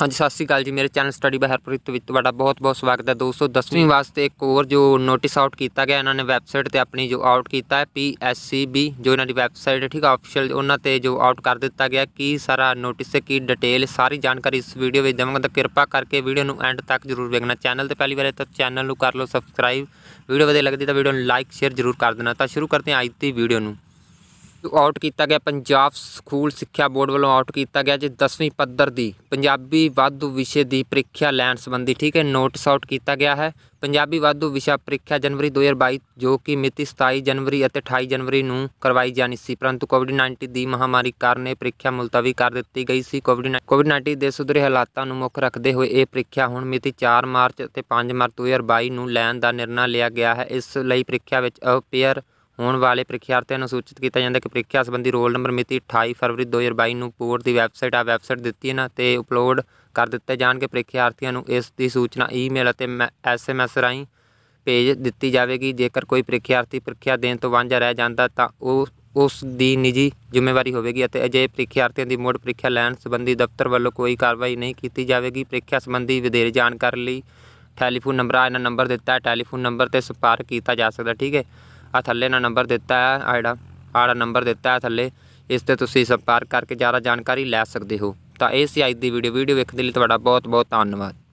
ਹਾਂਜੀ ਸਤਿ ਸ਼੍ਰੀ ਅਕਾਲ ਜੀ ਮੇਰੇ ਚੈਨਲ ਸਟੱਡੀ ਬਾਹਰ ਪ੍ਰੀਤ ਵਿੱਚ ਤੁਹਾਡਾ ਬਹੁਤ-ਬਹੁਤ ਸਵਾਗਤ ਹੈ ਦੋਸਤੋ 10ਵੀਂ ਵਾਸਤੇ ਇੱਕ ਹੋਰ ਜੋ ਨੋਟਿਸ ਆਊਟ ਕੀਤਾ ਗਿਆ ਇਹਨਾਂ ਨੇ ਵੈਬਸਾਈਟ ਤੇ ਆਪਣੀ ਜੋ ਆਊਟ ਕੀਤਾ ਹੈ ਪੀਐਸਸੀਬੀ ਜੋ ਇਹਨਾਂ ਦੀ ਵੈਬਸਾਈਟ ਹੈ ਠੀਕ ਹੈ ਆਫੀਸ਼ੀਅਲ ਉਹਨਾਂ ਤੇ ਜੋ ਆਊਟ ਕਰ ਦਿੱਤਾ ਗਿਆ ਕੀ ਸਾਰਾ ਨੋਟਿਸ ਹੈ ਕੀ ਡਿਟੇਲ ਸਾਰੀ ਜਾਣਕਾਰੀ ਇਸ ਵੀਡੀਓ ਵਿੱਚ ਦੇਵਾਂਗਾ ਤਾਂ ਕਿਰਪਾ ਕਰਕੇ ਵੀਡੀਓ ਨੂੰ ਐਂਡ ਤੱਕ ਜ਼ਰੂਰ ਵੇਖਣਾ ਚੈਨਲ ਤੇ ਪਹਿਲੀ ਵਾਰ ਤਾਂ ਚੈਨਲ ਨੂੰ ਕਰ ਲਓ ਸਬਸਕ੍ਰਾਈਬ ਵੀਡੀਓ ਵਧੀਆ ਲੱਗਦੀ ਤਾਂ ਵੀਡੀਓ ਨੂੰ ਲਾਈਕ ਸ਼ੇਅਰ ਜ਼ਰੂਰ ਕਰ ਦੇਣਾ ਤਾਂ ਸ਼ੁਰੂ ਕਰਦੇ ਹਾਂ ਅੱਜ ਦੀ ਵੀਡੀਓ ਨੂੰ ਆਊਟ ਕੀਤਾ ਗਿਆ ਪੰਜਾਬ ਸਕੂਲ ਸਿੱਖਿਆ ਬੋਰਡ ਵੱਲੋਂ ਆਊਟ ਕੀਤਾ ਗਿਆ ਜੇ 10ਵੀਂ ਪੱਧਰ ਦੀ ਪੰਜਾਬੀ ਵਾਧੂ ਵਿਸ਼ੇ ਦੀ ਪ੍ਰੀਖਿਆ ਲੈਣ ਸੰਬੰਧੀ ਠੀਕ ਹੈ ਨੋਟਿਸ ਆਊਟ ਕੀਤਾ ਗਿਆ ਹੈ ਪੰਜਾਬੀ ਵਾਧੂ ਵਿਸ਼ਾ ਪ੍ਰੀਖਿਆ ਜਨਵਰੀ 2022 ਜੋ ਕਿ ਮਿਤੀ 27 ਜਨਵਰੀ ਅਤੇ 28 ਜਨਵਰੀ ਨੂੰ ਕਰਵਾਈ ਜਾਣੀ ਸੀ ਪਰੰਤੂ ਕੋਵਿਡ-19 ਦੀ ਮਹਾਮਾਰੀ ਕਾਰਨ ਇਹ ਪ੍ਰੀਖਿਆ ਮੁਲਤਵੀ ਕਰ ਦਿੱਤੀ ਗਈ ਸੀ ਕੋਵਿਡ-19 ਦੇ ਸੁਧਰੇ ਹਾਲਾਤਾਂ ਨੂੰ ਮੁੱਖ ਰੱਖਦੇ ਹੋਏ ਇਹ ਪ੍ਰੀਖਿਆ ਹੁਣ ਮਿਤੀ 4 ਮਾਰਚ ਅਤੇ 5 ਮਾਰਚ 2022 ਨੂੰ ਲੈਣ ਦਾ ਨਿਰਣਾ ਲਿਆ ਗਿਆ ਹੈ ਇਸ ਲਈ ਪ੍ਰੀਖਿਆ ਵਿੱਚ ਅਪੀਅਰ ਹੋਣ ਵਾਲੇ ਪ੍ਰੀਖਿਆਰਥੀਆਂ ਨੂੰ ਸੂਚਿਤ ਕੀਤਾ ਜਾਂਦਾ ਕਿ ਪ੍ਰੀਖਿਆ ਸੰਬੰਧੀ ਰੋਲ ਨੰਬਰ ਮਿਤੀ 28 ਫਰਵਰੀ 2022 ਨੂੰ ਬੋਰਡ ਦੀ ਵੈਬਸਾਈਟ ਆ ਵੈਬਸਾਈਟ ਦਿੱਤੀ ਹੈ ਨਾ ਤੇ ਅਪਲੋਡ ਕਰ ਦਿੱਤੇ ਜਾਣਗੇ ਪ੍ਰੀਖਿਆਰਥੀਆਂ ਨੂੰ ਇਸ ਦੀ ਸੂਚਨਾ ਈਮੇਲ ਅਤੇ ਐਸਐਮਐਸ ਰਾਹੀਂ ਭੇਜ ਦਿੱਤੀ ਜਾਵੇਗੀ ਜੇਕਰ ਕੋਈ ਪ੍ਰੀਖਿਆਰਥੀ ਪ੍ਰੀਖਿਆ ਦੇਣ ਤੋਂ ਵਾਂਝਾ ਰਹਿ ਜਾਂਦਾ ਤਾਂ ਉਹ ਉਸ ਦੀ ਨਿੱਜੀ ਜ਼ਿੰਮੇਵਾਰੀ ਹੋਵੇਗੀ ਅਤੇ ਅਜੇ ਪ੍ਰੀਖਿਆਰਥੀਆਂ ਦੀ ਮੋੜ ਪ੍ਰੀਖਿਆ ਲੈਣ ਸੰਬੰਧੀ ਦਫ਼ਤਰ ਵੱਲੋਂ ਕੋਈ ਕਾਰਵਾਈ ਨਹੀਂ ਕੀਤੀ ਜਾਵੇਗੀ ਪ੍ਰੀਖਿਆ ਸੰਬੰਧੀ ਵਿਦੇਰ ਜਾਣਕਾਰੀ ਲਈ ਟੈਲੀਫੋਨ ਨੰਬਰ ਆ ਇਹਨਾਂ ਨੰਬਰ ਦਿੱਤਾ ਹੈ ਟੈਲੀਫੋਨ ਨੰਬਰ ਤੇ ਸੰਪਰਕ ਕੀਤਾ ਜਾ ਸਕਦਾ ਠੀਕ ਹੈ ਆ ਥੱਲੇ ਨਾ ਨੰਬਰ ਦਿੱਤਾ ਹੈ ਆੜਾ ਆੜਾ ਨੰਬਰ ਦਿੱਤਾ ਹੈ ਥੱਲੇ ਇਸ ਤੇ ਤੁਸੀਂ ਸੰਪਰਕ ਕਰਕੇ ਜ਼ਿਆਦਾ ਜਾਣਕਾਰੀ ਲੈ ਸਕਦੇ ਹੋ ਤਾਂ ਇਹ ਸੀ ਅੱਜ ਦੀ ਵੀਡੀਓ ਵੀਡੀਓ ਵੇਖਣ ਦੇ ਲਈ ਤੁਹਾਡਾ ਬਹੁਤ ਬਹੁਤ ਧੰਨਵਾਦ